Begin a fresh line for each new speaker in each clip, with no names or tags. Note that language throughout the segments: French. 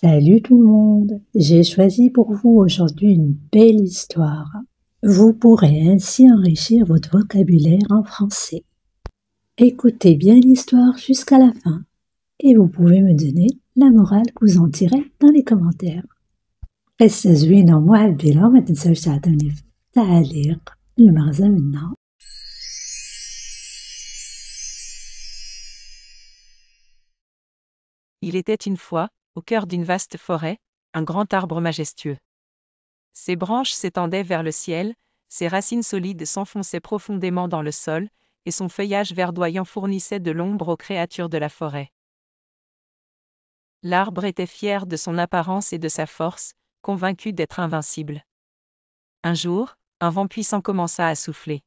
Salut tout le monde, j'ai choisi pour vous aujourd'hui une belle histoire. Vous pourrez ainsi enrichir votre vocabulaire en français. Écoutez bien l'histoire jusqu'à la fin et vous pouvez me donner la morale que vous en tirez dans les commentaires.
Il était une fois au cœur d'une vaste forêt, un grand arbre majestueux. Ses branches s'étendaient vers le ciel, ses racines solides s'enfonçaient profondément dans le sol, et son feuillage verdoyant fournissait de l'ombre aux créatures de la forêt. L'arbre était fier de son apparence et de sa force, convaincu d'être invincible. Un jour, un vent puissant commença à souffler.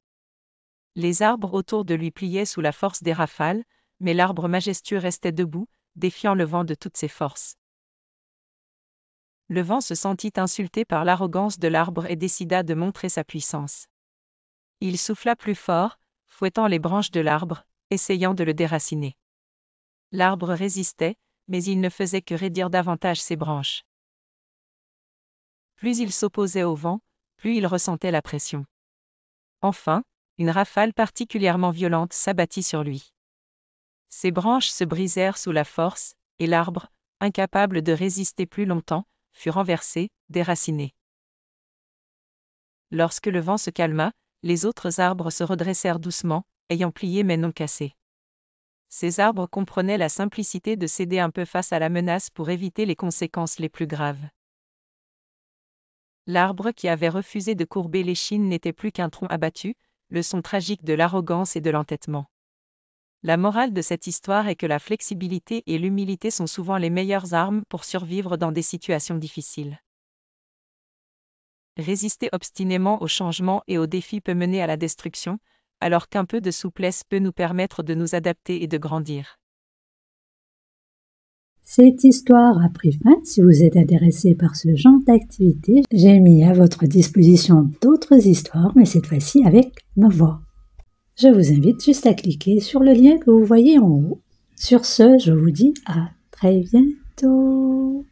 Les arbres autour de lui pliaient sous la force des rafales, mais l'arbre majestueux restait debout, défiant le vent de toutes ses forces le vent se sentit insulté par l'arrogance de l'arbre et décida de montrer sa puissance. Il souffla plus fort, fouettant les branches de l'arbre, essayant de le déraciner. L'arbre résistait, mais il ne faisait que raidir davantage ses branches. Plus il s'opposait au vent, plus il ressentait la pression. Enfin, une rafale particulièrement violente s'abattit sur lui. Ses branches se brisèrent sous la force, et l'arbre, incapable de résister plus longtemps, fut renversé, déraciné. Lorsque le vent se calma, les autres arbres se redressèrent doucement, ayant plié mais non cassé. Ces arbres comprenaient la simplicité de céder un peu face à la menace pour éviter les conséquences les plus graves. L'arbre qui avait refusé de courber l'échine n'était plus qu'un tronc abattu, le son tragique de l'arrogance et de l'entêtement. La morale de cette histoire est que la flexibilité et l'humilité sont souvent les meilleures armes pour survivre dans des situations difficiles. Résister obstinément aux changements et aux défis peut mener à la destruction, alors qu'un peu de souplesse peut nous permettre de nous adapter et de grandir.
Cette histoire a pris fin. Si vous êtes intéressé par ce genre d'activité, j'ai mis à votre disposition d'autres histoires, mais cette fois-ci avec ma voix. Je vous invite juste à cliquer sur le lien que vous voyez en haut. Sur ce, je vous dis à très bientôt.